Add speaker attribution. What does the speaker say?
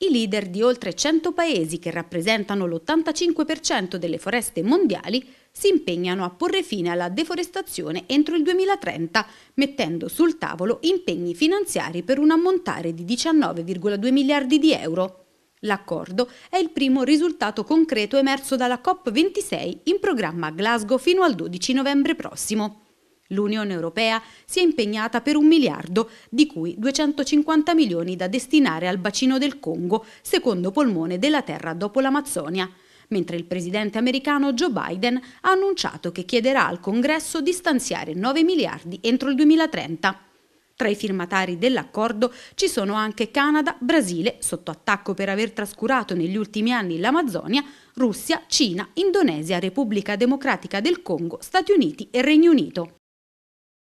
Speaker 1: I leader di oltre 100 paesi che rappresentano l'85% delle foreste mondiali si impegnano a porre fine alla deforestazione entro il 2030, mettendo sul tavolo impegni finanziari per un ammontare di 19,2 miliardi di euro. L'accordo è il primo risultato concreto emerso dalla COP26 in programma a Glasgow fino al 12 novembre prossimo. L'Unione Europea si è impegnata per un miliardo, di cui 250 milioni da destinare al bacino del Congo, secondo polmone della terra dopo l'Amazzonia mentre il presidente americano Joe Biden ha annunciato che chiederà al Congresso di stanziare 9 miliardi entro il 2030. Tra i firmatari dell'accordo ci sono anche Canada, Brasile, sotto attacco per aver trascurato negli ultimi anni l'Amazzonia, Russia, Cina, Indonesia, Repubblica Democratica del Congo, Stati Uniti e Regno Unito.